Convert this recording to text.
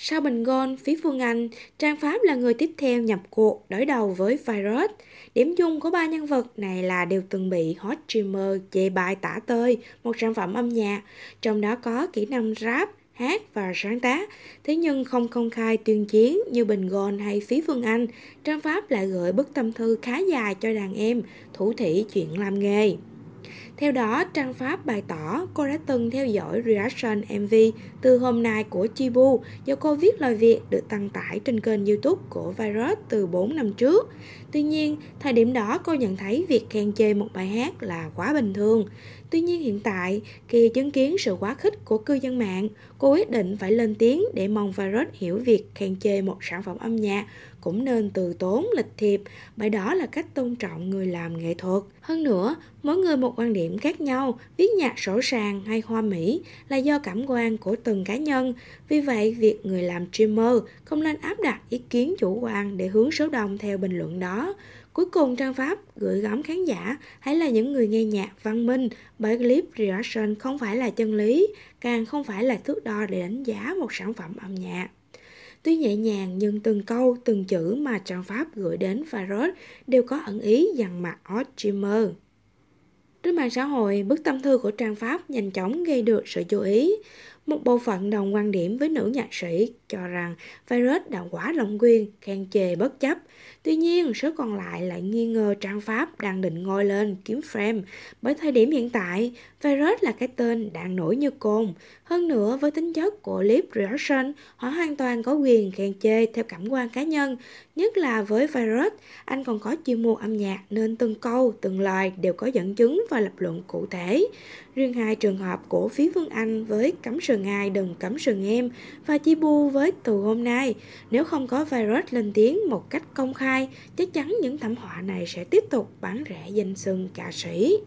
Sau Bình Gôn, phía Phương Anh, Trang Pháp là người tiếp theo nhập cuộc đối đầu với Virus. Điểm chung của ba nhân vật này là đều từng bị hot streamer chê bài tả tơi một sản phẩm âm nhạc, trong đó có kỹ năng rap, hát và sáng tác. Thế nhưng không công khai tuyên chiến như Bình Gòn hay Phí Phương Anh, Trang Pháp lại gửi bức tâm thư khá dài cho đàn em, thủ thỉ chuyện làm nghề. Theo đó, trang Pháp bày tỏ cô đã từng theo dõi reaction MV từ hôm nay của Chibu do cô viết lời Việt được tăng tải trên kênh youtube của Virus từ 4 năm trước. Tuy nhiên, thời điểm đó cô nhận thấy việc khen chê một bài hát là quá bình thường. Tuy nhiên hiện tại, khi chứng kiến sự quá khích của cư dân mạng, cô quyết định phải lên tiếng để mong Virus hiểu việc khen chê một sản phẩm âm nhạc cũng nên từ tốn lịch thiệp bởi đó là cách tôn trọng người làm nghệ thuật hơn nữa mỗi người một quan điểm khác nhau viết nhạc sổ sàng hay hoa mỹ là do cảm quan của từng cá nhân vì vậy việc người làm streamer không nên áp đặt ý kiến chủ quan để hướng số đông theo bình luận đó Cuối cùng trang pháp gửi gắm khán giả hãy là những người nghe nhạc văn minh bởi clip reaction không phải là chân lý, càng không phải là thước đo để đánh giá một sản phẩm âm nhạc. Tuy nhẹ nhàng nhưng từng câu, từng chữ mà trang pháp gửi đến Farod đều có ẩn ý dằn mặt Ottimer. Trên mạng xã hội, bức tâm thư của Trang Pháp nhanh chóng gây được sự chú ý. Một bộ phận đồng quan điểm với nữ nhạc sĩ cho rằng virus đã quá lòng quyền, khen chê bất chấp. Tuy nhiên, số còn lại lại nghi ngờ trang Pháp đang định ngôi lên kiếm frame. Bởi thời điểm hiện tại, virus là cái tên đang nổi như cồn. Hơn nữa, với tính chất của clip reaction, họ hoàn toàn có quyền khen chê theo cảm quan cá nhân. Nhất là với virus, anh còn có chuyên môn âm nhạc nên từng câu, từng lời đều có dẫn chứng và lập luận cụ thể. Riêng hai trường hợp của phía Vương Anh với cấm sừng ai đừng cấm sừng em và chi bu với từ hôm nay, nếu không có virus lên tiếng một cách công khai, chắc chắn những thảm họa này sẽ tiếp tục bán rẻ danh sừng ca sĩ.